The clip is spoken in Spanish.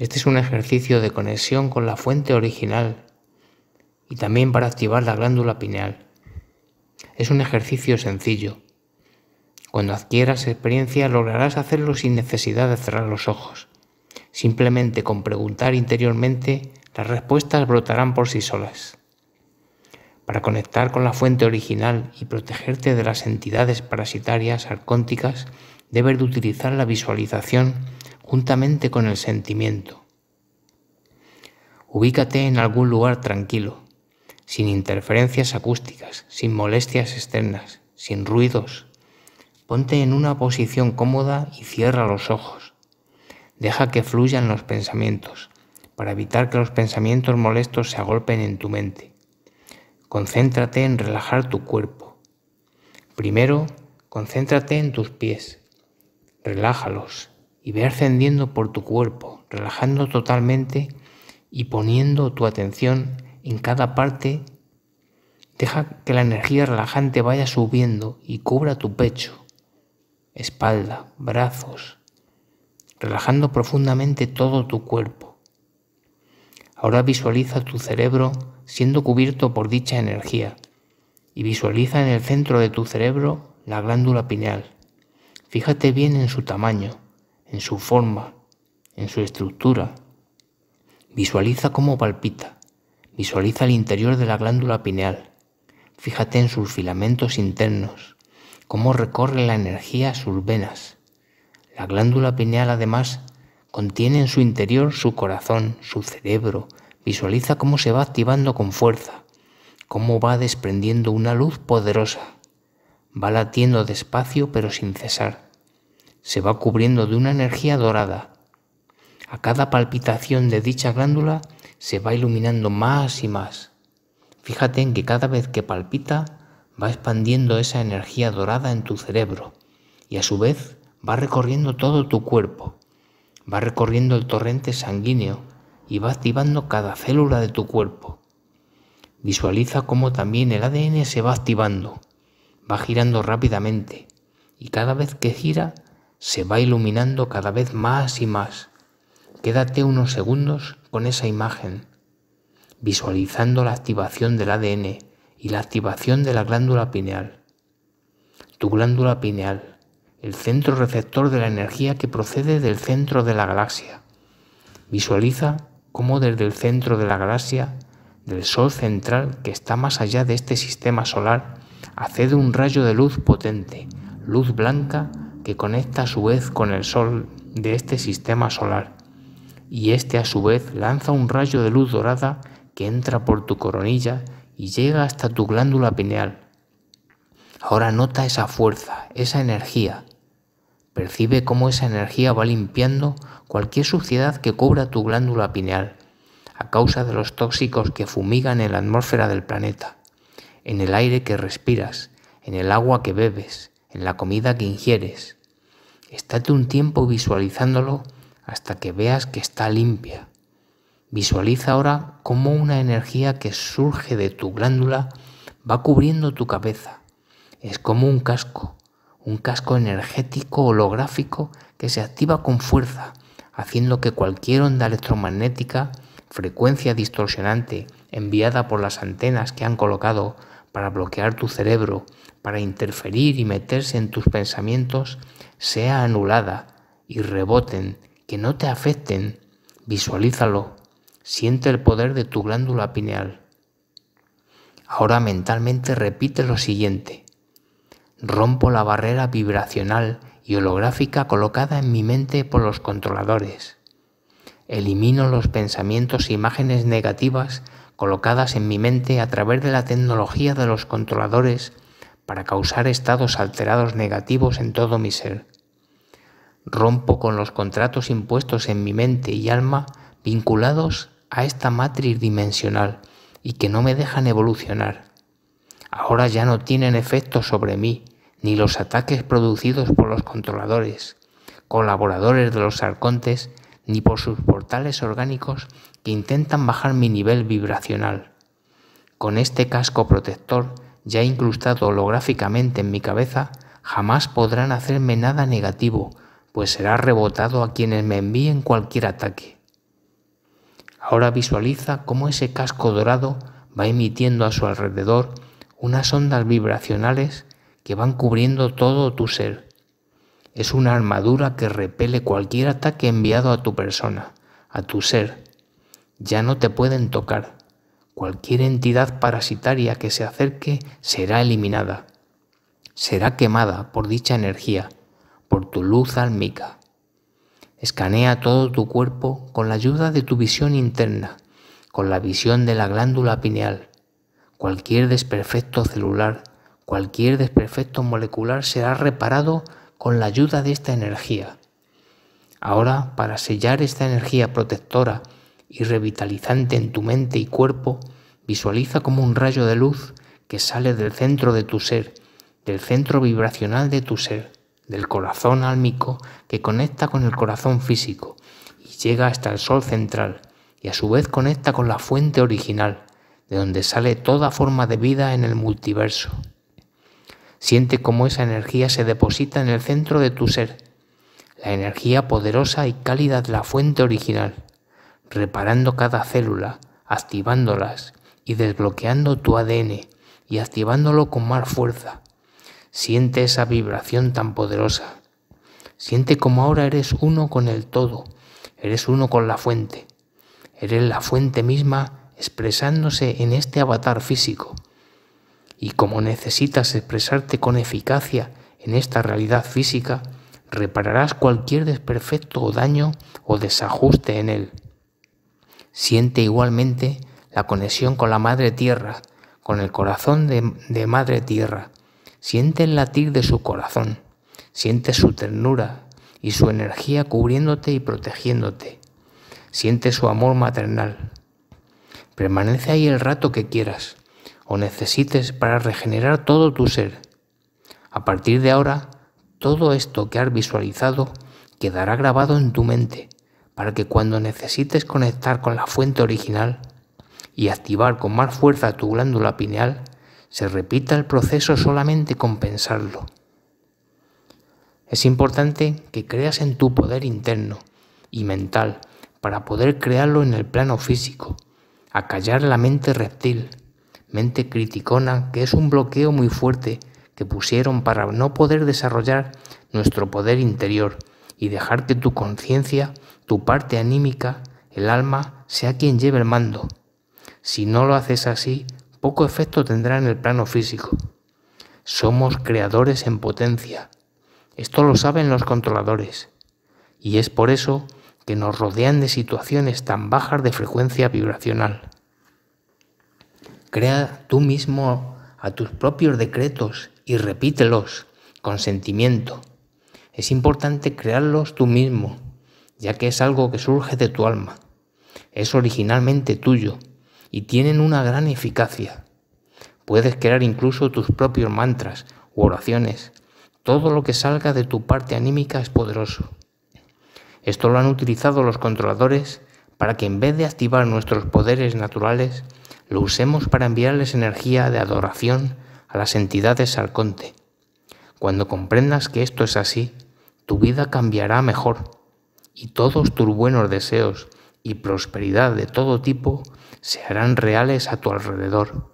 Este es un ejercicio de conexión con la fuente original y también para activar la glándula pineal. Es un ejercicio sencillo. Cuando adquieras experiencia lograrás hacerlo sin necesidad de cerrar los ojos. Simplemente con preguntar interiormente las respuestas brotarán por sí solas. Para conectar con la fuente original y protegerte de las entidades parasitarias arcónticas Deber de utilizar la visualización juntamente con el sentimiento. Ubícate en algún lugar tranquilo, sin interferencias acústicas, sin molestias externas, sin ruidos. Ponte en una posición cómoda y cierra los ojos. Deja que fluyan los pensamientos, para evitar que los pensamientos molestos se agolpen en tu mente. Concéntrate en relajar tu cuerpo. Primero, concéntrate en tus pies relájalos y ve ascendiendo por tu cuerpo, relajando totalmente y poniendo tu atención en cada parte. Deja que la energía relajante vaya subiendo y cubra tu pecho, espalda, brazos, relajando profundamente todo tu cuerpo. Ahora visualiza tu cerebro siendo cubierto por dicha energía y visualiza en el centro de tu cerebro la glándula pineal Fíjate bien en su tamaño, en su forma, en su estructura. Visualiza cómo palpita. Visualiza el interior de la glándula pineal. Fíjate en sus filamentos internos, cómo recorre la energía sus venas. La glándula pineal además contiene en su interior su corazón, su cerebro. Visualiza cómo se va activando con fuerza, cómo va desprendiendo una luz poderosa va latiendo despacio pero sin cesar. Se va cubriendo de una energía dorada. A cada palpitación de dicha glándula se va iluminando más y más. Fíjate en que cada vez que palpita va expandiendo esa energía dorada en tu cerebro y a su vez va recorriendo todo tu cuerpo. Va recorriendo el torrente sanguíneo y va activando cada célula de tu cuerpo. Visualiza cómo también el ADN se va activando va girando rápidamente y cada vez que gira se va iluminando cada vez más y más. Quédate unos segundos con esa imagen, visualizando la activación del ADN y la activación de la glándula pineal. Tu glándula pineal, el centro receptor de la energía que procede del centro de la galaxia. Visualiza cómo desde el centro de la galaxia, del Sol central que está más allá de este sistema solar, Haced un rayo de luz potente, luz blanca que conecta a su vez con el Sol de este sistema solar. Y este a su vez lanza un rayo de luz dorada que entra por tu coronilla y llega hasta tu glándula pineal. Ahora nota esa fuerza, esa energía. Percibe cómo esa energía va limpiando cualquier suciedad que cubra tu glándula pineal a causa de los tóxicos que fumigan en la atmósfera del planeta en el aire que respiras, en el agua que bebes, en la comida que ingieres. Estate un tiempo visualizándolo hasta que veas que está limpia. Visualiza ahora cómo una energía que surge de tu glándula va cubriendo tu cabeza. Es como un casco, un casco energético holográfico que se activa con fuerza, haciendo que cualquier onda electromagnética, frecuencia distorsionante enviada por las antenas que han colocado para bloquear tu cerebro, para interferir y meterse en tus pensamientos, sea anulada y reboten, que no te afecten. Visualízalo. Siente el poder de tu glándula pineal. Ahora mentalmente repite lo siguiente. Rompo la barrera vibracional y holográfica colocada en mi mente por los controladores. Elimino los pensamientos e imágenes negativas colocadas en mi mente a través de la tecnología de los controladores para causar estados alterados negativos en todo mi ser. Rompo con los contratos impuestos en mi mente y alma vinculados a esta matriz dimensional y que no me dejan evolucionar. Ahora ya no tienen efecto sobre mí, ni los ataques producidos por los controladores, colaboradores de los arcontes ni por sus portales orgánicos que intentan bajar mi nivel vibracional. Con este casco protector, ya incrustado holográficamente en mi cabeza, jamás podrán hacerme nada negativo, pues será rebotado a quienes me envíen cualquier ataque. Ahora visualiza cómo ese casco dorado va emitiendo a su alrededor unas ondas vibracionales que van cubriendo todo tu ser es una armadura que repele cualquier ataque enviado a tu persona, a tu ser. Ya no te pueden tocar. Cualquier entidad parasitaria que se acerque será eliminada. Será quemada por dicha energía, por tu luz álmica. Escanea todo tu cuerpo con la ayuda de tu visión interna, con la visión de la glándula pineal. Cualquier desperfecto celular, cualquier desperfecto molecular será reparado con la ayuda de esta energía. Ahora, para sellar esta energía protectora y revitalizante en tu mente y cuerpo, visualiza como un rayo de luz que sale del centro de tu ser, del centro vibracional de tu ser, del corazón álmico que conecta con el corazón físico y llega hasta el sol central y a su vez conecta con la fuente original, de donde sale toda forma de vida en el multiverso. Siente cómo esa energía se deposita en el centro de tu ser, la energía poderosa y cálida de la fuente original, reparando cada célula, activándolas y desbloqueando tu ADN y activándolo con más fuerza. Siente esa vibración tan poderosa. Siente cómo ahora eres uno con el todo, eres uno con la fuente, eres la fuente misma expresándose en este avatar físico y como necesitas expresarte con eficacia en esta realidad física, repararás cualquier desperfecto o daño o desajuste en él. Siente igualmente la conexión con la Madre Tierra, con el corazón de, de Madre Tierra. Siente el latir de su corazón, siente su ternura y su energía cubriéndote y protegiéndote. Siente su amor maternal. Permanece ahí el rato que quieras o necesites para regenerar todo tu ser. A partir de ahora, todo esto que has visualizado quedará grabado en tu mente para que cuando necesites conectar con la fuente original y activar con más fuerza tu glándula pineal, se repita el proceso solamente con pensarlo. Es importante que creas en tu poder interno y mental para poder crearlo en el plano físico, acallar la mente reptil, mente criticona, que es un bloqueo muy fuerte que pusieron para no poder desarrollar nuestro poder interior y dejar que tu conciencia, tu parte anímica, el alma, sea quien lleve el mando. Si no lo haces así, poco efecto tendrá en el plano físico. Somos creadores en potencia. Esto lo saben los controladores. Y es por eso que nos rodean de situaciones tan bajas de frecuencia vibracional. Crea tú mismo a tus propios decretos y repítelos con sentimiento. Es importante crearlos tú mismo, ya que es algo que surge de tu alma. Es originalmente tuyo y tienen una gran eficacia. Puedes crear incluso tus propios mantras u oraciones. Todo lo que salga de tu parte anímica es poderoso. Esto lo han utilizado los controladores para que en vez de activar nuestros poderes naturales, lo usemos para enviarles energía de adoración a las entidades Conte. Cuando comprendas que esto es así, tu vida cambiará mejor y todos tus buenos deseos y prosperidad de todo tipo se harán reales a tu alrededor.